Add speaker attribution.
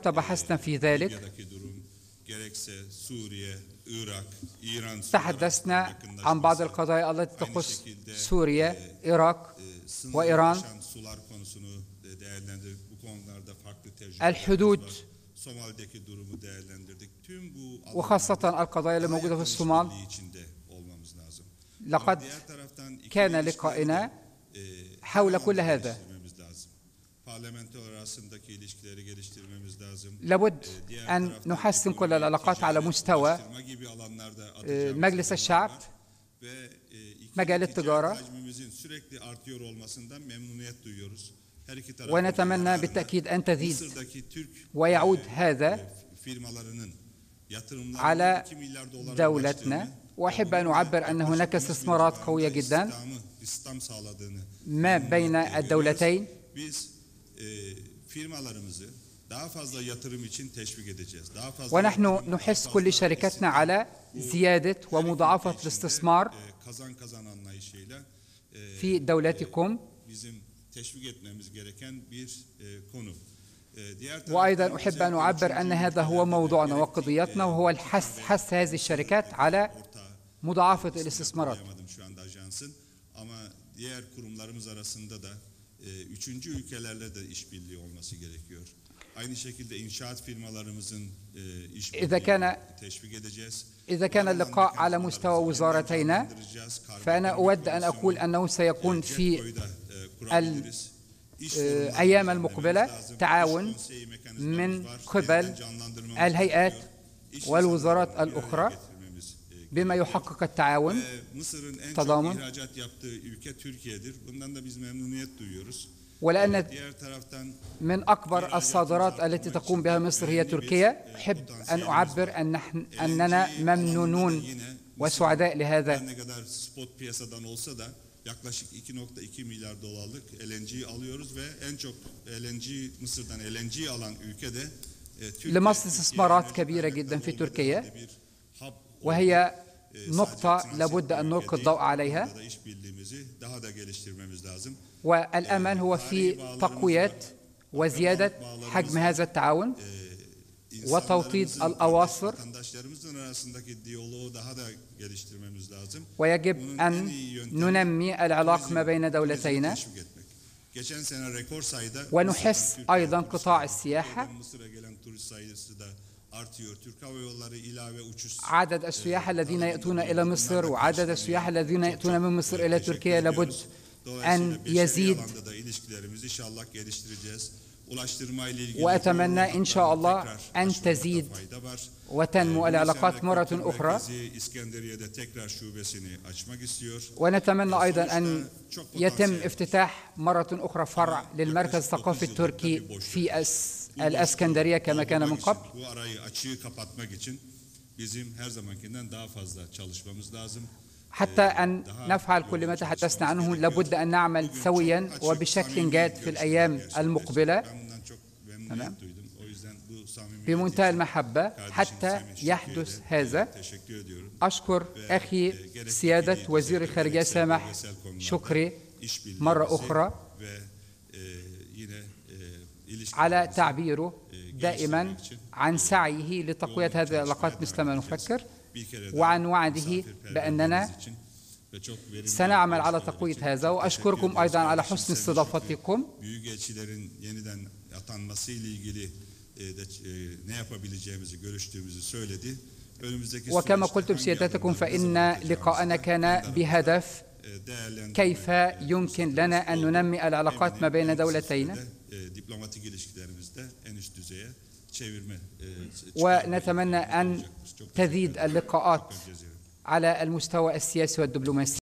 Speaker 1: حتى بحثنا في ذلك تحدثنا عن بعض القضايا التي تخص سوريا العراق وإيران
Speaker 2: الحدود وخاصة
Speaker 1: القضايا الموجودة في الصومال
Speaker 2: لقد كان لقائنا
Speaker 1: حول كل هذا
Speaker 2: لابد أن نحسن كل العلاقات على مستوى آه، مجلس الشعب
Speaker 1: e,
Speaker 2: مجال التجارة ونتمنى بالتأكيد أن تزيد
Speaker 1: ويعود e, هذا
Speaker 2: e, على دولتنا
Speaker 1: وأحب أن أعبر أن هناك استثمارات قوية جدا
Speaker 2: ما بين الدولتين E, ونحن
Speaker 1: نحث كل شركاتنا على زيادة ومضاعفة e, الاستثمار e,
Speaker 2: في دولتكم وأيضا أحب أن أعبر أن هذا
Speaker 1: هو موضوعنا وقضيتنا وهو الحث حث هذه الشركات على مضاعفة الاستثمارات.
Speaker 2: üçüncü ülkelerle de işbirliği olması gerekiyor. Aynı şekilde inşaat firmalarımızın işbirliğini teşvik edeceğiz. إذا كان اللقاء
Speaker 1: على مستوى وزارتينا فأنا أود أن أقول أنه سيكون في الأيام المقبلة تعاون من قبل الهيئات والوزارات الأخرى بما يحقق التعاون en تضامن. ولأن من أكبر الصادرات التي تقوم بها مصر هي تركيا أحب أن أعبر أن نحن أننا ممنونون وسعداء لهذا
Speaker 2: yaklaşık 2.2 milyar dolarlık LNG alıyoruz ve en çok LNG Mısır'dan LNG alan ülke de
Speaker 1: لمصر استثمارات كبيرة جدا في تركيا وهي نقطة لابد أن نلقي الضوء عليها والأمل هو في تقوية وزيادة حجم هذا التعاون وتوطيد الأواصر
Speaker 2: ويجب أن
Speaker 1: ننمي العلاقة ما بين دولتينا
Speaker 2: ونحس أيضا قطاع السياحة عدد السياح e, الذين يأتون
Speaker 1: إلى مصر وعدد السياح الذين يأتون من مصر إلى تركيا لابد أن يزيد
Speaker 2: وأتمنى إن شاء الله أن تزيد وتنمو العلاقات e, مرة أخرى ونتمنى e, أيضا أن يتم
Speaker 1: افتتاح مرة أخرى فرع للمركز الثقافي التركي في أس الاسكندريه كما كان من قبل حتى أن نفعل كل ما تحدثنا عنه لابد أن نعمل سويا وبشكل جاد في الأيام المقبلة
Speaker 2: تمام بمنتهى
Speaker 1: المحبة حتى يحدث هذا أشكر أخي سيادة وزير الخارجية سامح شكري مرة أخرى على تعبيره دائما عن سعيه لتقوية هذه العلاقات مثل ما نفكر وعن وعده بأننا
Speaker 2: سنعمل على تقوية هذا وأشكركم أيضا على حسن استضافتكم وكما قلتم سيادتكم
Speaker 1: فإن لقاءنا كان بهدف كيف يمكن لنا أن ننمي العلاقات ما بين دولتينا
Speaker 2: düzeye çevirme ونتمنى
Speaker 1: أن تزيد اللقاءات على المستوى السياسي والدبلوماسي